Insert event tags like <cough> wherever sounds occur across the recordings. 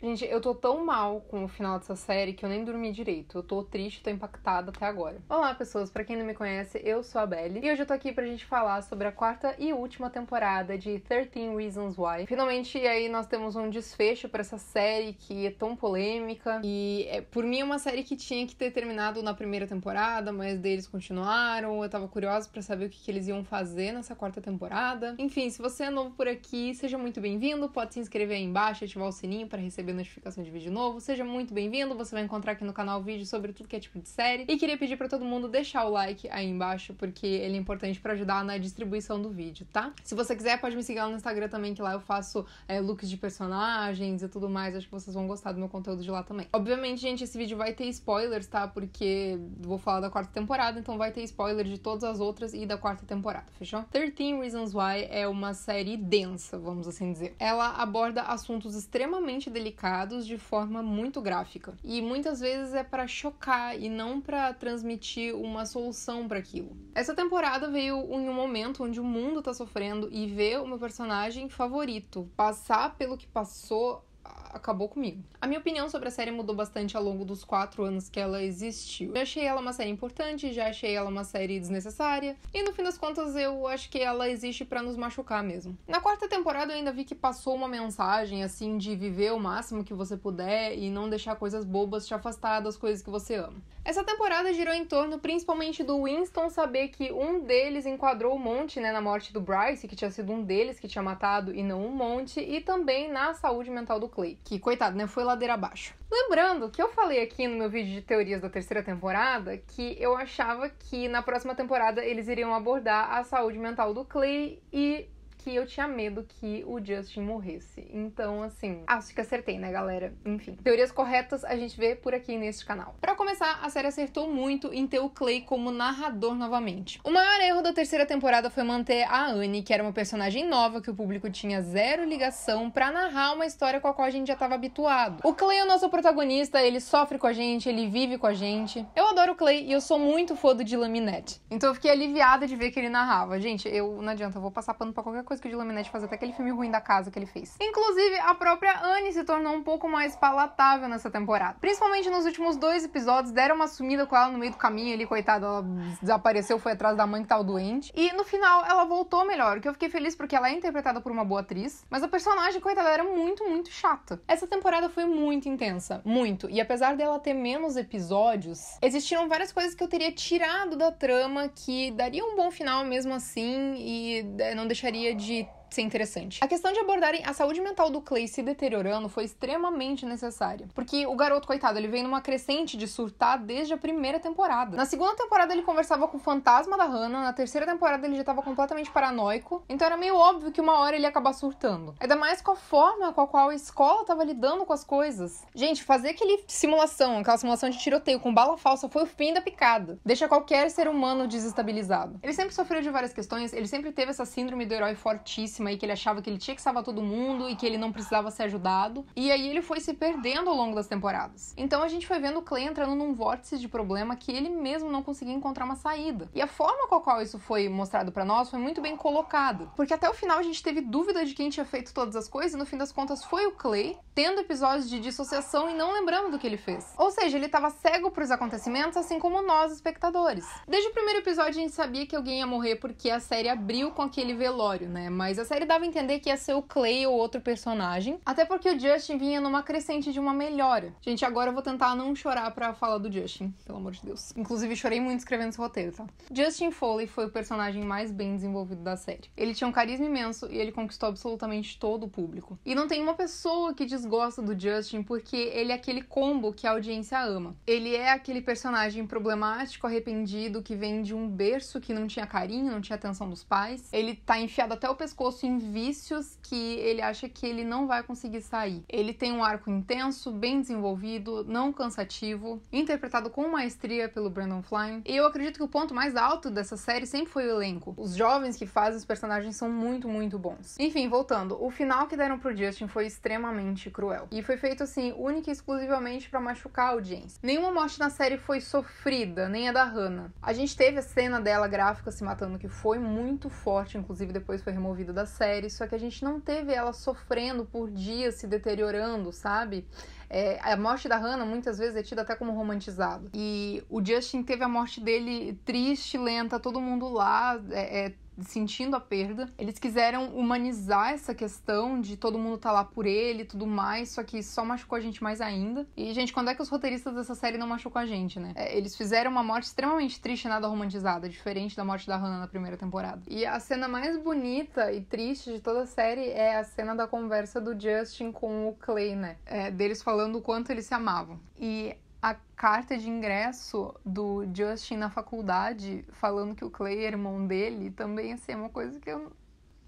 Gente, eu tô tão mal com o final dessa série que eu nem dormi direito. Eu tô triste, tô impactada até agora. Olá, pessoas. Para quem não me conhece, eu sou a Belle e hoje eu tô aqui pra gente falar sobre a quarta e última temporada de 13 Reasons Why. Finalmente, aí nós temos um desfecho para essa série que é tão polêmica e é, por mim é uma série que tinha que ter terminado na primeira temporada, mas deles continuaram. Eu tava curiosa para saber o que, que eles iam fazer nessa quarta temporada. Enfim, se você é novo por aqui, seja muito bem-vindo. Pode se inscrever aí embaixo, ativar o sininho para receber receber notificação de vídeo novo. Seja muito bem-vindo, você vai encontrar aqui no canal vídeo sobre tudo que é tipo de série. E queria pedir para todo mundo deixar o like aí embaixo, porque ele é importante para ajudar na distribuição do vídeo, tá? Se você quiser, pode me seguir lá no Instagram também, que lá eu faço é, looks de personagens e tudo mais. Acho que vocês vão gostar do meu conteúdo de lá também. Obviamente, gente, esse vídeo vai ter spoilers, tá? Porque vou falar da quarta temporada, então vai ter spoiler de todas as outras e da quarta temporada, fechou? 13 Reasons Why é uma série densa, vamos assim dizer. Ela aborda assuntos extremamente delicados significados de forma muito gráfica. E muitas vezes é para chocar e não para transmitir uma solução para aquilo. Essa temporada veio em um momento onde o mundo está sofrendo e ver o meu personagem favorito passar pelo que passou acabou comigo. A minha opinião sobre a série mudou bastante ao longo dos quatro anos que ela existiu. Já achei ela uma série importante, já achei ela uma série desnecessária, e no fim das contas eu acho que ela existe para nos machucar mesmo. Na quarta temporada eu ainda vi que passou uma mensagem assim de viver o máximo que você puder e não deixar coisas bobas te afastar das coisas que você ama. Essa temporada girou em torno principalmente do Winston saber que um deles enquadrou o Monte, né, na morte do Bryce, que tinha sido um deles que tinha matado e não o um Monte, e também na saúde mental do Clay, que coitado, né, foi ladeira abaixo. Lembrando que eu falei aqui no meu vídeo de teorias da terceira temporada que eu achava que na próxima temporada eles iriam abordar a saúde mental do Clay e que eu tinha medo que o Justin morresse. Então, assim, ah, acho que acertei, né, galera? Enfim, teorias corretas a gente vê por aqui neste canal. Para começar, a série acertou muito em ter o Clay como narrador novamente. O maior erro da terceira temporada foi manter a Annie, que era uma personagem nova que o público tinha zero ligação, para narrar uma história com a qual a gente já estava habituado. O Clay é o nosso protagonista, ele sofre com a gente, ele vive com a gente. Eu adoro o Clay e eu sou muito fã do Dylan Minette. Então eu fiquei aliviada de ver que ele narrava. Gente, eu não adianta, eu vou passar pano pra qualquer coisa que o Dylan faz, até aquele filme ruim da casa que ele fez. Inclusive, a própria Anne se tornou um pouco mais palatável nessa temporada. Principalmente nos últimos dois episódios, deram uma sumida com ela no meio do caminho ali, coitada, ela desapareceu, foi atrás da mãe que tava tá doente. E no final, ela voltou melhor, o que eu fiquei feliz porque ela é interpretada por uma boa atriz, mas a personagem, coitada, era muito, muito chata. Essa temporada foi muito intensa, muito. E apesar dela ter menos episódios, existiram várias coisas que eu teria tirado da trama que daria um bom final mesmo assim e eh, não deixaria G. ser interessante. A questão de abordarem a saúde mental do Clay se deteriorando foi extremamente necessária, porque o garoto, coitado, ele vem numa crescente de surtar desde a primeira temporada. Na segunda temporada ele conversava com o fantasma da Hannah, na terceira temporada ele já estava completamente paranoico, então era meio óbvio que uma hora ele ia acabar surtando. Ainda mais com a forma com a qual a escola estava lidando com as coisas. Gente, fazer aquele simulação, aquela simulação de tiroteio com bala falsa foi o fim da picada. Deixa qualquer ser humano desestabilizado. Ele sempre sofreu de várias questões, ele sempre teve essa síndrome do herói fortíssimo e que ele achava que ele tinha que salvar todo mundo e que ele não precisava ser ajudado. E aí ele foi se perdendo ao longo das temporadas. Então a gente foi vendo o Clay entrando num vórtice de problema que ele mesmo não conseguia encontrar uma saída. E a forma com a qual isso foi mostrado para nós foi muito bem colocado, porque até o final a gente teve dúvida de quem tinha feito todas as coisas e no fim das contas foi o Clay, tendo episódios de dissociação e não lembrando do que ele fez. Ou seja, ele estava cego para os acontecimentos, assim como nós, espectadores. Desde o primeiro episódio a gente sabia que alguém ia morrer porque a série abriu com aquele velório, né? Mas série dava a entender que ia ser o Clay ou outro personagem, até porque o Justin vinha numa crescente de uma melhora. Gente, agora eu vou tentar não chorar pra falar do Justin, pelo amor de Deus. Inclusive, chorei muito escrevendo esse roteiro, tá? Justin Foley foi o personagem mais bem desenvolvido da série. Ele tinha um carisma imenso e ele conquistou absolutamente todo o público. E não tem uma pessoa que desgosta do Justin porque ele é aquele combo que a audiência ama. Ele é aquele personagem problemático, arrependido, que vem de um berço que não tinha carinho, não tinha atenção dos pais. Ele tá enfiado até o pescoço posto em vícios que ele acha que ele não vai conseguir sair. Ele tem um arco intenso, bem desenvolvido, não cansativo, interpretado com maestria pelo Brandon Flynn. E eu acredito que o ponto mais alto dessa série sempre foi o elenco. Os jovens que fazem os personagens são muito, muito bons. Enfim, voltando, o final que deram pro Justin foi extremamente cruel. E foi feito assim, única e exclusivamente para machucar a audiência. Nenhuma morte na série foi sofrida, nem a da Hannah. A gente teve a cena dela gráfica se matando, que foi muito forte, inclusive depois foi removida da série, só que a gente não teve ela sofrendo por dias, se deteriorando, sabe? É, a morte da Hannah muitas vezes é tida até como romantizado. E o Justin teve a morte dele triste, lenta, todo mundo lá, é, é sentindo a perda. Eles quiseram humanizar essa questão de todo mundo tá lá por ele e tudo mais, só que só machucou a gente mais ainda. E, gente, quando é que os roteiristas dessa série não machucou a gente, né? É, eles fizeram uma morte extremamente triste e nada romantizada, diferente da morte da Hannah na primeira temporada. E a cena mais bonita e triste de toda a série é a cena da conversa do Justin com o Clay, né? É, deles falando o quanto eles se amavam. E a carta de ingresso do Justin na faculdade falando que o Clay é irmão dele também assim, é uma coisa que eu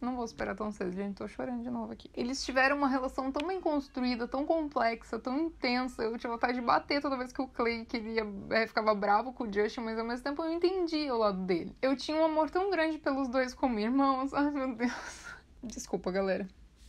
não vou esperar tão cedo, gente, tô chorando de novo aqui. Eles tiveram uma relação tão bem construída, tão complexa, tão intensa. Eu tinha vontade de bater toda vez que o Clay queria, é, ficava bravo com o Justin, mas ao mesmo tempo eu entendi o lado dele. Eu tinha um amor tão grande pelos dois como irmãos. <laughs> Ai, meu Deus. Desculpa, galera.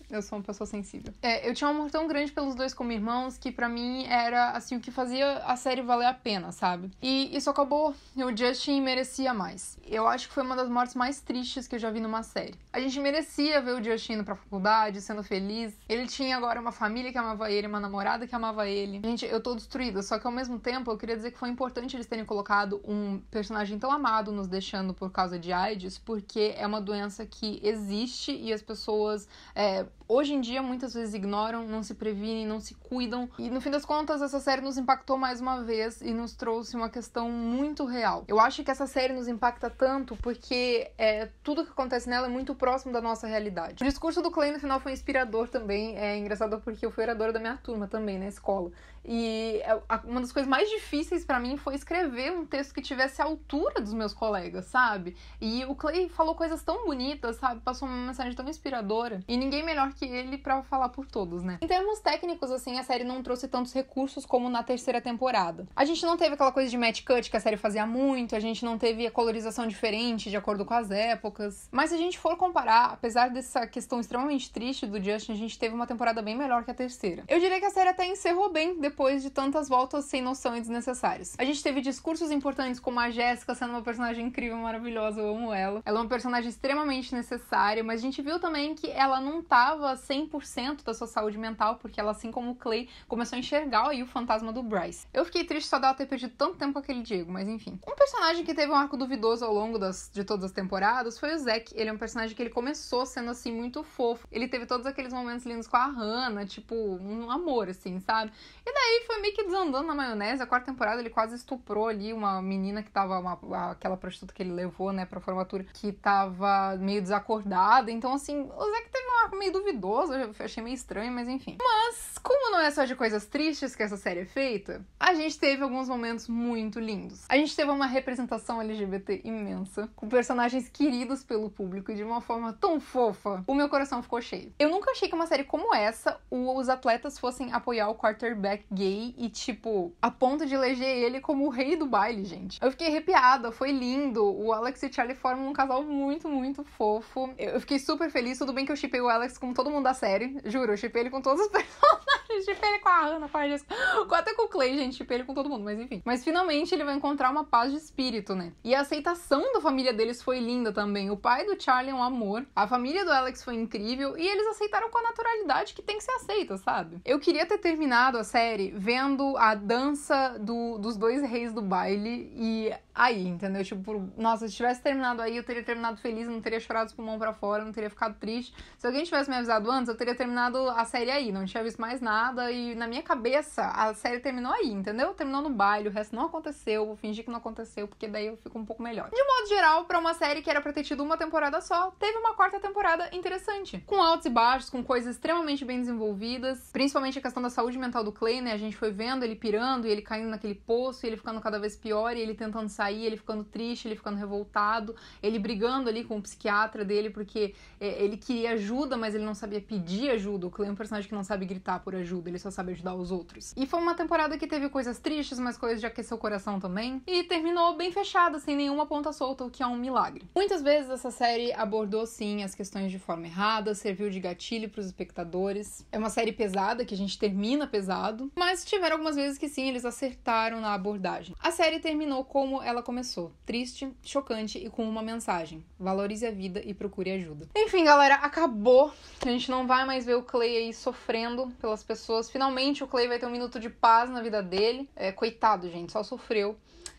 Eu sou uma pessoa sensível. É, eu tinha um amor tão grande pelos dois como irmãos que para mim era assim o que fazia a série valer a pena, sabe? E isso acabou. O Justin merecia mais. Eu acho que foi uma das mortes mais tristes que eu já vi numa série. A gente merecia ver o Justin indo pra faculdade, sendo feliz. Ele tinha agora uma família que amava ele, uma namorada que amava ele. Gente, eu tô destruída, só que ao mesmo tempo eu queria dizer que foi importante eles terem colocado um personagem tão amado nos deixando por causa de AIDS, porque é uma doença que existe e as pessoas é, hoje em dia muitas vezes ignoram, não se previnem, não se cuidam. E no fim das contas, essa série nos impactou mais uma vez e nos trouxe uma questão muito real. Eu acho que essa série nos impacta tanto porque é, tudo que acontece nela é muito próximo da nossa realidade. O discurso do Clay no final foi inspirador também. É engraçado porque eu fui oradora da minha turma também, na escola. E é uma das coisas mais difíceis para mim foi escrever um texto que tivesse a altura dos meus colegas, sabe? E o Clay falou coisas tão bonitas, sabe? Passou uma mensagem tão inspiradora. E ninguém melhor que ele para falar por todos, né? Em termos técnicos, assim, a série não trouxe tantos recursos como na terceira temporada. A gente não teve aquela coisa de match cut que a série fazia muito, a gente não teve a colorização diferente de acordo com as épocas. Mas se a gente for comparar, apesar dessa questão extremamente triste do Justin, a gente teve uma temporada bem melhor que a terceira. Eu diria que a série até encerrou bem depois depois de tantas voltas sem noção e desnecessárias. A gente teve discursos importantes como a Jéssica sendo uma personagem incrível, maravilhosa, eu amo ela. Ela é uma personagem extremamente necessária, mas a gente viu também que ela não tava 100% da sua saúde mental, porque ela, assim como o Clay, começou a enxergar aí o fantasma do Bryce. Eu fiquei triste só dela ter perdido tanto tempo com aquele Diego, mas enfim. Um personagem que teve um arco duvidoso ao longo das, de todas as temporadas foi o Zack. Ele é um personagem que ele começou sendo assim muito fofo. Ele teve todos aqueles momentos lindos com a Hannah, tipo, um amor, assim, sabe? E daí aí foi meio que desandando na maionese. A quarta temporada ele quase estuprou ali uma menina que tava. Uma, aquela prostituta que ele levou, né, pra formatura, que tava meio desacordada. Então, assim, o Zack teve um arco meio duvidoso. Eu achei meio estranho, mas enfim. Mas, como não é só de coisas tristes que essa série é feita, a gente teve alguns momentos muito lindos. A gente teve uma representação LGBT imensa, com personagens queridos pelo público de uma forma tão fofa. O meu coração ficou cheio. Eu nunca achei que uma série como essa, os atletas fossem apoiar o quarterback gay e, tipo, a ponto de eleger ele como o rei do baile, gente. Eu fiquei arrepiada, foi lindo. O Alex e o Charlie formam um casal muito, muito fofo. Eu fiquei super feliz. Tudo bem que eu chipei o Alex com todo mundo da série, juro. Eu chipei ele com todos os <laughs> personagens. Chipei ele com a Hannah, com a Jessica, até com o Clay, gente. Chipei ele com todo mundo, mas enfim. Mas finalmente ele vai encontrar uma paz de espírito, né? E a aceitação da família deles foi linda também. O pai do Charlie é um amor, a família do Alex foi incrível e eles aceitaram com a naturalidade que tem que ser aceita, sabe? Eu queria ter terminado a série Vendo a dança do, dos dois reis do baile e aí, entendeu? Tipo, nossa, se tivesse terminado aí, eu teria terminado feliz, não teria chorado os pulmões pra fora, não teria ficado triste. Se alguém tivesse me avisado antes, eu teria terminado a série aí, não tinha visto mais nada e na minha cabeça a série terminou aí, entendeu? Terminou no baile, o resto não aconteceu, vou fingir que não aconteceu, porque daí eu fico um pouco melhor. De modo geral, para uma série que era pra ter tido uma temporada só, teve uma quarta temporada interessante, com altos e baixos, com coisas extremamente bem desenvolvidas, principalmente a questão da saúde mental do Clay, né? né? A gente foi vendo ele pirando e ele caindo naquele poço e ele ficando cada vez pior e ele tentando sair, ele ficando triste, ele ficando revoltado, ele brigando ali com o psiquiatra dele porque é, ele queria ajuda, mas ele não sabia pedir ajuda. O Clay é um personagem que não sabe gritar por ajuda, ele só sabe ajudar os outros. E foi uma temporada que teve coisas tristes, mas coisas de aquecer o coração também. E terminou bem fechada, sem nenhuma ponta solta, o que é um milagre. Muitas vezes essa série abordou sim as questões de forma errada, serviu de gatilho para os espectadores. É uma série pesada que a gente termina pesado, mas tiveram algumas vezes que sim, eles acertaram na abordagem. A série terminou como ela começou: triste, chocante e com uma mensagem: valorize a vida e procure ajuda. Enfim, galera, acabou. A gente não vai mais ver o Clay aí sofrendo pelas pessoas. Finalmente o Clay vai ter um minuto de paz na vida dele. É, coitado, gente, só sofreu.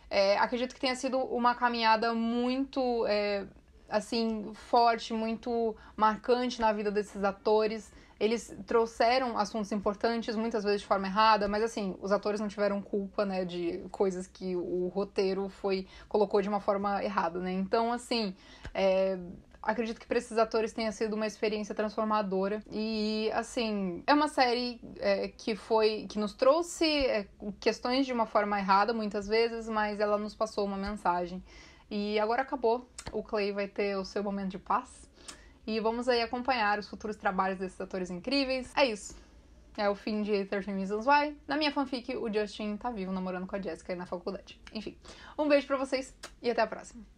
É, acredito que tenha sido uma caminhada muito. É, assim forte, muito marcante na vida desses atores. Eles trouxeram assuntos importantes, muitas vezes de forma errada, mas assim, os atores não tiveram culpa, né, de coisas que o roteiro foi colocou de uma forma errada, né? Então, assim, é, acredito que para esses atores tenha sido uma experiência transformadora e assim é uma série é, que foi que nos trouxe é, questões de uma forma errada muitas vezes mas ela nos passou uma mensagem e agora acabou. O Clay vai ter o seu momento de paz. E vamos aí acompanhar os futuros trabalhos desses atores incríveis. É isso. É o fim de 13 Reasons Why. Na minha fanfic, o Justin tá vivo namorando com a Jessica na faculdade. Enfim, um beijo para vocês e até a próxima.